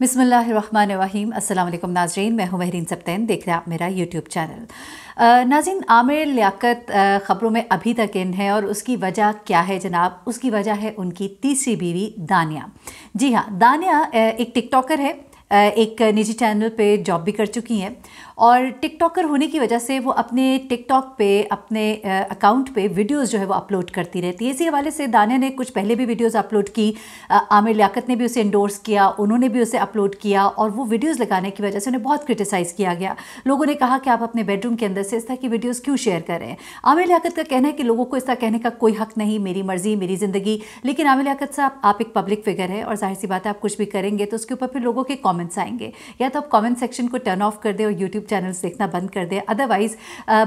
बिसमीम अल्लाम नाजरीन मैं हूँ महरीन सप्तैन देख रहे हैं आप मेरा यूट्यूब चैनल नाजिन आमिर लियाकत ख़बरों में अभी तक इन है और उसकी वजह क्या है जनाब उसकी वजह है उनकी तीसरी बीवी दानिया जी हाँ दानिया एक टिकटॉकर है एक निजी चैनल पे जॉब भी कर चुकी हैं और टिकटॉकर होने की वजह से वो अपने टिकटॉक पे अपने अकाउंट पे वीडियोस जो है वो अपलोड करती रहती है इसी हवाले से दानिया ने कुछ पहले भी वीडियोस अपलोड की आमिर लियाकत ने भी उसे इंडोर्स किया उन्होंने भी उसे अपलोड किया और वो वीडियोस लगाने की वजह से उन्हें बहुत क्रिटिसाइज़ किया गया लोगों ने कहा कि आप अपने बेडरूम के अंदर से इस तरह की वीडियोज़ क्यों शेयर कर रहे हैं आमिर लियाकत का कहना है कि लोगों को इस तरह कहने का कोई हक नहीं मेरी मर्ज़ी मेरी ज़िंदगी लेकिन आमिर लियाकत साहब आप एक पब्लिक फिगर है और जाहिर सी बात है आप कुछ भी करेंगे तो उसके ऊपर फिर लोगों के कॉमेंट कमेंट्स आएंगे या तो आप कमेंट सेक्शन को टर्न ऑफ कर दें और यूट्यूब चैनल्स देखना बंद कर दें अदरवाइज़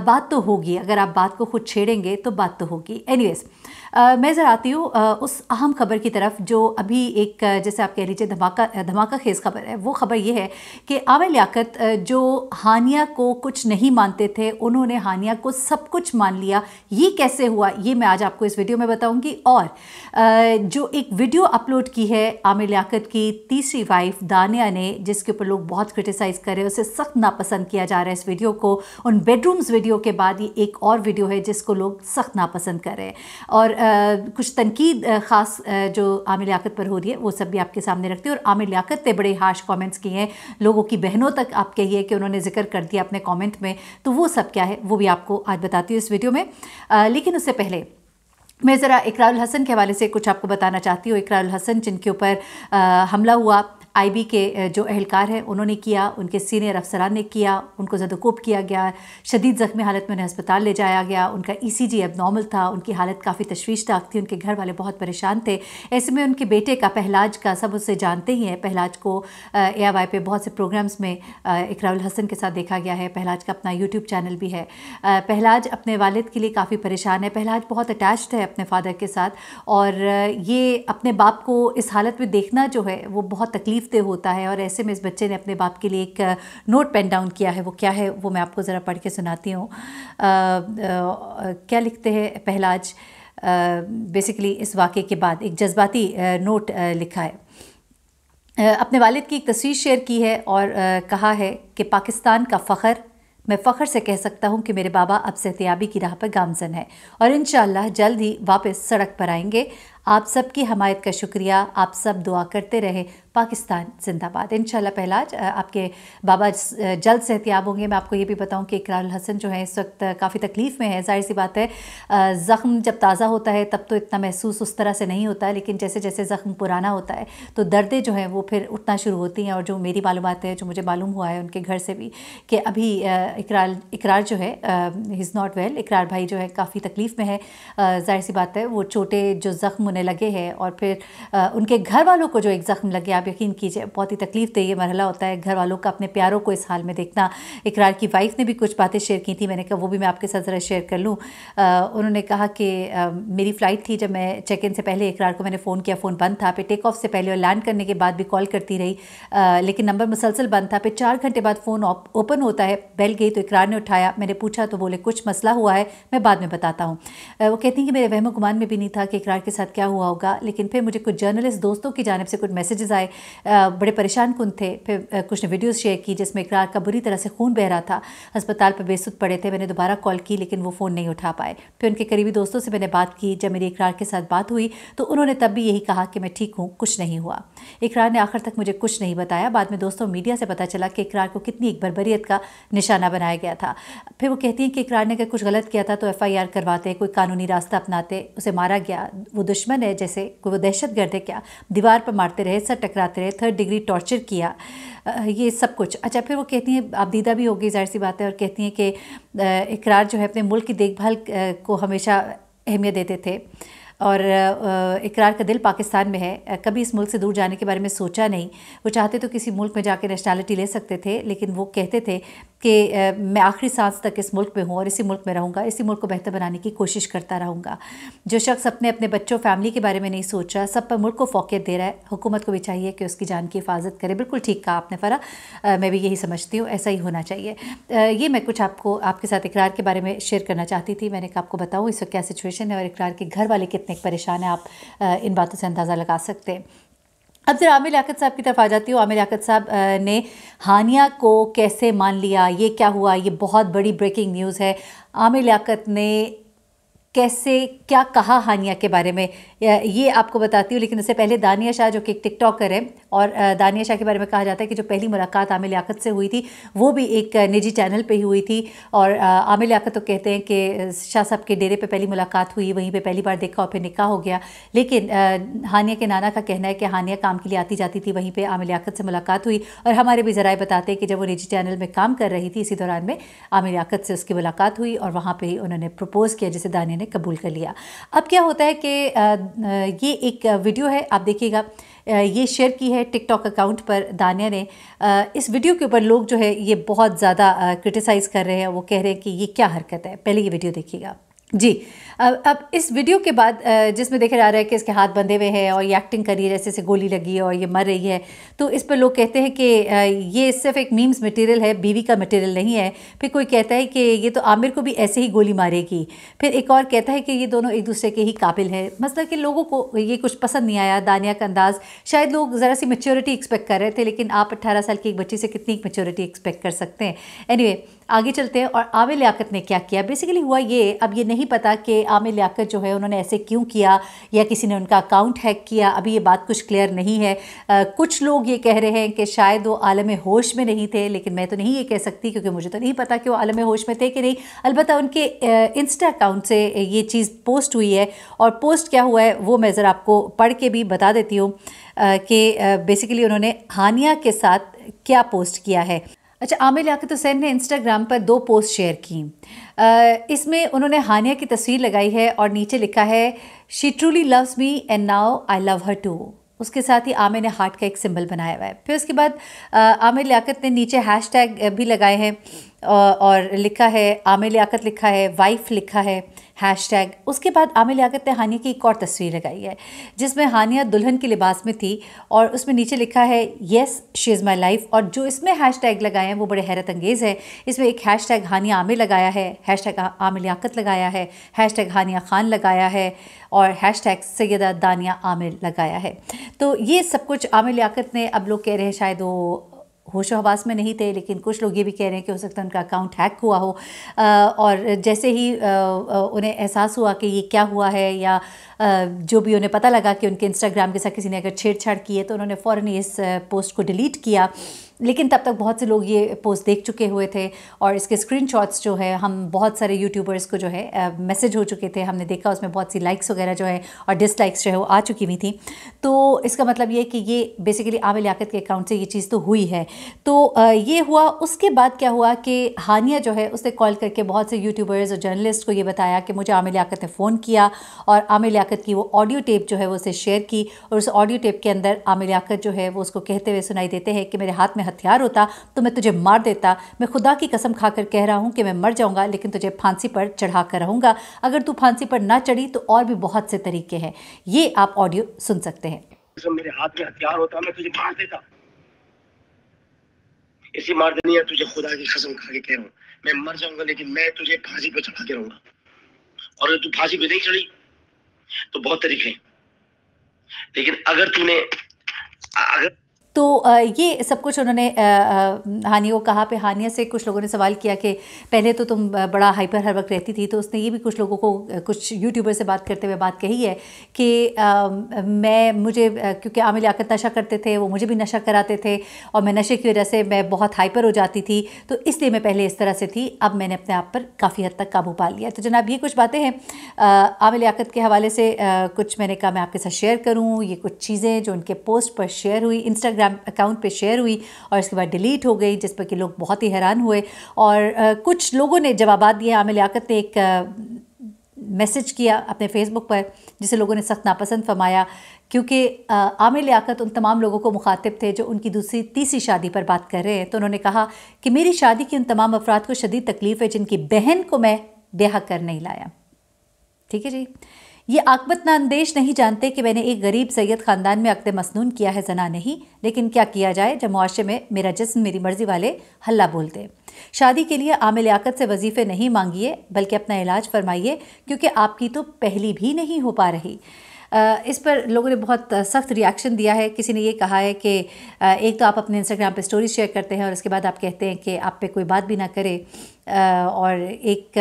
बात तो होगी अगर आप बात को खुद छेड़ेंगे तो बात तो होगी एनीवेज़ मैं ज़रा आती हूँ उस अहम खबर की तरफ जो अभी एक जैसे आप कह लीजिए धमाका धमाका खेज खबर है वो खबर ये है कि आमिर लियाकत जो हानिया को कुछ नहीं मानते थे उन्होंने हानिया को सब कुछ मान लिया ये कैसे हुआ ये मैं आज आपको इस वीडियो में बताऊँगी और जो एक वीडियो अपलोड की है आमिर लियाकत की तीसरी वाइफ दानिया ने जिसके ऊपर लोग बहुत क्रिटिसाइज़ कर रहे हैं उसे सख्त नापसंद किया जा रहा है इस वीडियो को उन बेडरूम्स वीडियो के बाद ये एक और वीडियो है जिसको लोग सख्त नापसंद कर रहे हैं और कुछ तनकीद ख़ास जो आमिर लियाकत पर हो रही है वो सब भी आपके सामने रखती है और आमिर लियाकत ने बड़े हार्श कमेंट्स किए हैं लोगों की बहनों तक आप कहिए कि उन्होंने जिक्र कर दिया अपने कमेंट में तो वो सब क्या है वो भी आपको आज बताती हूँ इस वीडियो में लेकिन उससे पहले मैं ज़रा इकरार हसन के हवाले से कुछ आपको बताना चाहती हूँ इकरार हसन जिनके ऊपर हमला हुआ आईबी के जो अहलकार हैं उन्होंने किया उनके सीनियर अफसरान ने किया उनको जदकोब किया गया शदीद ज़ख्मी हालत में उन्हें अस्पताल ले जाया गया उनका ई सी जी नॉर्मल था उनकी हालत काफ़ी तशवीशनाक थी उनके घर वाले बहुत परेशान थे ऐसे में उनके बेटे का पहलाज का सब उससे जानते ही हैं पहलाज को ए आई वाई पे बहुत से प्रोग्राम्स में इकराउल हसन के साथ देखा गया है पहलाज का अपना यूट्यूब चैनल भी है पहलाज अपने वालद के लिए काफ़ी परेशान है पहलाज बहुत अटैच्ड है अपने फादर के साथ और ये अपने बाप को इस हालत में देखना जो है वो बहुत तकलीफ़ रिलीफ दे होता है और ऐसे में इस बच्चे ने अपने बाप के लिए एक नोट पेन डाउन किया है वो क्या है वो मैं आपको ज़रा पढ़ के सुनाती हूँ क्या लिखते हैं पहलाज बेसिकली इस वाक़े के बाद एक जज्बाती नोट लिखा है अपने वालिद की एक तस्वीर शेयर की है और कहा है कि पाकिस्तान का फ़खर मैं फ़ख्र से कह सकता हूँ कि मेरे बाबा अब सेहतियाबी की राह पर गामजन है और इन जल्द ही वापस सड़क पर आएंगे आप सब की हमायत का शुक्रिया आप सब दुआ करते रहे पाकिस्तान जिंदाबाद इन पहला आपके बाबा जल्द सेहतियाब होंगे मैं आपको ये भी बताऊँ कि इकरार हसन जो है इस वक्त काफ़ी तकलीफ़ में है जाहिर सी बात है ज़ख्म जब ताज़ा होता है तब तो इतना महसूस उस तरह से नहीं होता है लेकिन जैसे जैसे ज़ख्म पुराना होता है तो दर्दें जो हैं वो फिर उठना शुरू होती हैं और जो मेरी मालूम है जो मुझे मालूम हुआ है उनके घर से भी कि अभी इकरार इकरार जो है इज़ नॉट वेल इकरार भाई जो है काफ़ी तकलीफ़ में है जाहिर सी बात है वो छोटे जो ज़ख्म उन्हें लगे हैं और फिर उनके घर वालों को जो एक ज़ख्म लग गया आप यकीन कीजिए बहुत ही तकलीफ दे ये मरहला होता है घर वालों का अपने प्यारों को इस हाल में देखना इकरार की वाइफ ने भी कुछ बातें शेयर की थी मैंने कहा वो भी मैं आपके साथ ज़रा शेयर कर लूँ उन्होंने कहा कि मेरी फ़्लाइट थी जब मैं चेक इन से पहले इकरार को मैंने फ़ोन किया फ़ोन बंद था फिर टेक ऑफ से पहले और लैंड करने के बाद भी कॉल करती रही लेकिन नंबर मुसलसल बंद था फिर चार घंटे बाद फ़ोन ओपन होता है बेल गई तो इकरार ने उठाया मैंने पूछा तो बोले कुछ मसला हुआ है मैं बाद में बताता हूँ वो कहती हैं कि मेरे वहम गुमान में भी नहीं था कि इकरार के साथ क्या हुआ होगा लेकिन फिर मुझे कुछ जर्नलिस्ट दोस्तों की जानब से कुछ मैसेजेस आए बड़े परेशान कुन थे फिर कुछ ने वीडियोज शेयर की जिसमें इकरार का बुरी तरह से खून बह रहा था अस्पताल पर बेसुद पड़े थे मैंने दोबारा कॉल की लेकिन वो फ़ोन नहीं उठा पाए फिर उनके करीबी दोस्तों से मैंने बात की जब मेरी इकरार के साथ बात हुई तो उन्होंने तब भी यही कहा कि मैं ठीक हूँ कुछ नहीं हुआ इकरार ने आखिर तक मुझे कुछ नहीं बताया बाद में दोस्तों मीडिया से पता चला कि इकरार को कितनी एक बरबरीत का निशाना बनाया गया था फिर वो कहती हैं कि इकरार ने अगर कुछ गलत किया था तो एफ़ आई आर करवाते कोई कानूनी रास्ता अपनाते उसे मारा गया वो दुश्मन है जैसे कोई वो दहशत गर्द है क्या दीवार पर मारते रहे सर टकरा जाते रहे थर्ड डिग्री टॉर्चर किया ये सब कुछ अच्छा फिर वो कहती हैं आप दीदा भी होगी जाहिर सी बात है और कहती हैं कि इकरार जो है अपने मुल्क की देखभाल को हमेशा अहमियत देते थे और इकरार का दिल पाकिस्तान में है कभी इस मुल्क से दूर जाने के बारे में सोचा नहीं वो चाहते तो किसी मुल्क में जाके नेशनैलिटी ले सकते थे लेकिन वो कहते थे कि मैं आखिरी सांस तक इस मुल्क में हूँ और इसी मुल्क में रहूँगा इसी मुल्क को बेहतर बनाने की कोशिश करता रहूँगा जो शख्स अपने अपने बच्चों फैमिली के बारे में नहीं सोच रहा सब पर मुल्क को फोकियत दे रहा है हुकूमत को भी चाहिए कि उसकी जान की हिफाजत करे बिल्कुल ठीक कहा आपने फ़रा मैं भी यही समझती हूँ ऐसा ही होना चाहिए ये मैं कुछ आपको आपके साथ इकरार के बारे में शेयर करना चाहती थी मैंने आपको बताऊँ इस वक्त क्या सिचुएशन है और इकरार के घर वाले कितने परेशान हैं आप इन बातों से अंदाज़ा लगा सकते हैं अब जरा आमिर लियाकत साहब की तरफ आ जाती हूँ आमिर लियाकत साहब ने हानिया को कैसे मान लिया ये क्या हुआ ये बहुत बड़ी ब्रेकिंग न्यूज़ है आमिर लियाकत ने कैसे क्या कहा हानिया के बारे में ये आपको बताती हूँ लेकिन उससे पहले दानिया शाह जो कि एक टिकटॉकर है और दानिया शाह के बारे में कहा जाता है कि जो पहली मुलाकात आमिर लियाकत से हुई थी वो भी एक निजी चैनल पे ही हुई थी और आमिर लियाकत तो कहते हैं कि शाह साहब के डेरे पे पहली मुलाकात हुई वहीं पर पहली बार देखा और फिर निकाह हो गया लेकिन हानिया के नाना का कहना है कि हानिया काम के लिए आती जाती थी वहीं पर आमिर लियाकत से मुलाकात हुई और हमारे भी ज़राए बताते हैं कि जब वो निजी चैनल में काम कर रही थी इसी दौरान में आमिर लियाकत से उसकी मुलाकात हुई और वहाँ पर ही उन्होंने प्रपोज़ किया जिसे दानिया ने उन्होंने कबूल कर लिया अब क्या होता है कि ये एक वीडियो है आप देखिएगा ये शेयर की है टिकटॉक अकाउंट पर दानिया ने इस वीडियो के ऊपर लोग जो है ये बहुत ज़्यादा क्रिटिसाइज़ कर रहे हैं वो कह रहे हैं कि ये क्या हरकत है पहले ये वीडियो देखिएगा जी अब इस वीडियो के बाद जिसमें देखा जा रहा है कि इसके हाथ बंधे हुए हैं और ये एक्टिंग रही है जैसे गोली लगी है और ये मर रही है तो इस पर लोग कहते हैं कि ये सिर्फ एक मीम्स मटेरियल है बीवी का मटेरियल नहीं है फिर कोई कहता है कि ये तो आमिर को भी ऐसे ही गोली मारेगी फिर एक और कहता है कि ये दोनों एक दूसरे के ही काबिल हैं मसला मतलब कि लोगों को ये कुछ पसंद नहीं आया दानिया का अंदाज़ शायद लोग ज़रा सी मेच्योरिटी एक्सपेक्ट कर रहे थे लेकिन आप अट्ठारह साल की एक बच्ची से कितनी मेच्योरिटी एक्सपेक्ट कर सकते हैं एनी anyway, आगे चलते हैं और आमिर लियाकत ने क्या किया बेसिकली हुआ ये अब ये नहीं पता कि आमिर लियाकत जो है उन्होंने ऐसे क्यों किया या किसी ने उनका अकाउंट हैक किया अभी ये बात कुछ क्लियर नहीं है आ, कुछ लोग ये कह रहे हैं कि शायद वो आलम होश में नहीं थे लेकिन मैं तो नहीं ये कह सकती क्योंकि मुझे तो नहीं पता कि वो आलम होश में थे कि नहीं अलबत् उनके इंस्टा अकाउंट से ये चीज़ पोस्ट हुई है और पोस्ट क्या हुआ है वो मैं ज़रा आपको पढ़ के भी बता देती हूँ कि बेसिकली उन्होंने हानिया के साथ क्या पोस्ट किया है अच्छा आमिर याकत हुसैन ने इंस्टाग्राम पर दो पोस्ट शेयर की इसमें उन्होंने हानिया की तस्वीर लगाई है और नीचे लिखा है she truly loves me and now I love her too उसके साथ ही आमिर ने हार्ट का एक सिंबल बनाया हुआ है फिर उसके बाद आमिर लियात ने नीचे हैश टैग भी लगाए हैं और लिखा है आमिर लियाकत लिखा है वाइफ लिखा है हैश टैग उसके बाद आमिर लियाकत ने हानिया की एक और तस्वीर लगाई है जिसमें हानिया दुल्हन के लिबास में थी और उसमें नीचे लिखा है yes she is my life और जो इसमें हैश टैग लगाए हैं वो बड़े हैरत अंगेज़ है इसमें एक हैश टैग हानिया आमिर लगाया है हैश टैग आमिर लियाकत लगाया है हैश टैग हानिया ख़ान लगाया है और हैश टैग सैदा दानिया आमिर लगाया है तो ये सब कुछ आमिर लियाकत ने अब लोग कह रहे हैं शायद वो होश में नहीं थे लेकिन कुछ लोग ये भी कह रहे हैं कि हो सकता है उनका अकाउंट हैक हुआ हो और जैसे ही उन्हें एहसास हुआ कि ये क्या हुआ है या जो भी उन्हें पता लगा कि उनके इंस्टाग्राम के साथ किसी ने अगर छेड़छाड़ की है तो उन्होंने फ़ौर ही इस पोस्ट को डिलीट किया लेकिन तब तक बहुत से लोग ये पोस्ट देख चुके हुए थे और इसके स्क्रीनशॉट्स जो है हम बहुत सारे यूट्यूबर्स को जो है मैसेज हो चुके थे हमने देखा उसमें बहुत सी लाइक्स वगैरह जो है और डिसलाइक्स जो है वो आ चुकी हुई थी तो इसका मतलब ये कि ये बेसिकली आम लियाकत के अकाउंट से ये चीज़ तो हुई है तो ये हुआ उसके बाद क्या हुआ कि हानिया जो है उसने कॉल करके बहुत से यूट्यूबर्स और जर्नलिस्ट को ये बताया कि मुझे आम लियाकत ने फ़ोन किया और लिया लियाकत की वो ऑडियो टेप जो है वो उसे शेयर की और उस ऑडियो टेप के अंदर आमिर लियाकत जो है वो उसको कहते हुए सुनाई देते हैं कि मेरे हाथ में हथियार होता तो मैं तुझे मार देता मैं खुदा की कसम खाकर कह रहा हूँ कि मैं मर जाऊँगा लेकिन तुझे फांसी पर चढ़ा कर रहूँगा अगर तू फांसी पर ना चढ़ी तो और भी बहुत से तरीके हैं ये आप ऑडियो सुन सकते हैं मेरे हाथ में हथियार होता मैं तुझे मार देता इसी मार देनी है तुझे खुदा की कसम खा के कह रहा हूँ मैं मर जाऊंगा लेकिन मैं तुझे फांसी पे चढ़ा के रहूंगा और तू फांसी पे नहीं चढ़ी तो बहुत तरीके हैं लेकिन अगर तूने अगर तो ये सब कुछ उन्होंने हानिया को कहा पे हानिया से कुछ लोगों ने सवाल किया कि पहले तो तुम बड़ा हाइपर हर वक्त रहती थी तो उसने ये भी कुछ लोगों को कुछ यूट्यूबर से बात करते हुए बात कही है कि मैं मुझे क्योंकि आमिल आकत नशा करते थे वो मुझे भी नशा कराते थे और मैं नशे की वजह से मैं बहुत हाइपर हो जाती थी तो इसलिए मैं पहले इस तरह से थी अब मैंने अपने आप पर काफ़ी हद तक काबू पा लिया तो जनाब ये कुछ बातें हैं आमिल आकत के हवाले से कुछ मैंने कहा मैं आपके साथ शेयर करूँ ये कुछ चीज़ें जो उनके पोस्ट पर शेयर हुई इंस्टाग्राम इंस्टाग्राम अकाउंट पे शेयर हुई और इसके बाद डिलीट हो गई जिस पर कि लोग बहुत ही हैरान हुए और कुछ लोगों ने जवाब दिए आमिर लियाकत ने एक मैसेज किया अपने फेसबुक पर जिसे लोगों ने सख्त नापसंद फरमाया क्योंकि आमिर लियाकत उन तमाम लोगों को मुखातिब थे जो उनकी दूसरी तीसरी शादी पर बात कर रहे हैं तो उन्होंने कहा कि मेरी शादी की उन तमाम अफराद को शदीद तकलीफ़ है जिनकी बहन को मैं ब्याह कर नहीं लाया ठीक है जी ये आकबत नांदेश नहीं जानते कि मैंने एक गरीब सैयद ख़ानदान में अकद मसनून किया है जना नहीं लेकिन क्या किया जाए जब मुआरे में मेरा जिसम मेरी मर्ज़ी वाले हल्ला बोलते शादी के लिए आमिल लियाकत से वजीफ़े नहीं मांगिए बल्कि अपना इलाज फरमाइए क्योंकि आपकी तो पहली भी नहीं हो पा रही इस पर लोगों ने बहुत सख्त रिएक्शन दिया है किसी ने ये कहा है कि एक तो आप अपने इंस्टाग्राम पे स्टोरी शेयर करते हैं और उसके बाद आप कहते हैं कि आप पे कोई बात भी ना करे और एक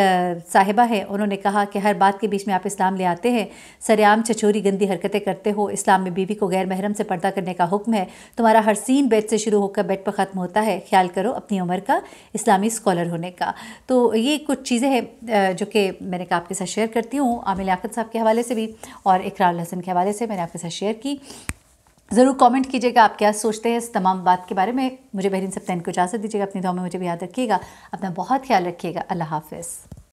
साहिबा है उन्होंने कहा कि हर बात के बीच में आप इस्लाम ले आते हैं सरेआम चचोरी गंदी हरकतें करते हो इस्लाम में बीवी को गैर महरम से पर्दा करने का हुक्म है तुम्हारा हर सीन बेड से शुरू होकर बेड पर ख़त्म होता है ख्याल करो अपनी उम्र का इस्लामी स्कॉलर होने का तो ये कुछ चीज़ें हैं जो कि मैंने कहा आपके साथ शेयर करती हूँ आमिल आकत साहब के हवाले से भी और इकरार हसन के हवाले से मैंने आपके साथ शेयर की ज़रूर कमेंट कीजिएगा आप क्या सोचते हैं इस तमाम बात के बारे में मुझे बहरीन सप्तान को इजाज़त दीजिएगा अपनी दुआ में मुझे भी याद रखिएगा अपना बहुत ख्याल रखिएगा अल्लाह हाफिज़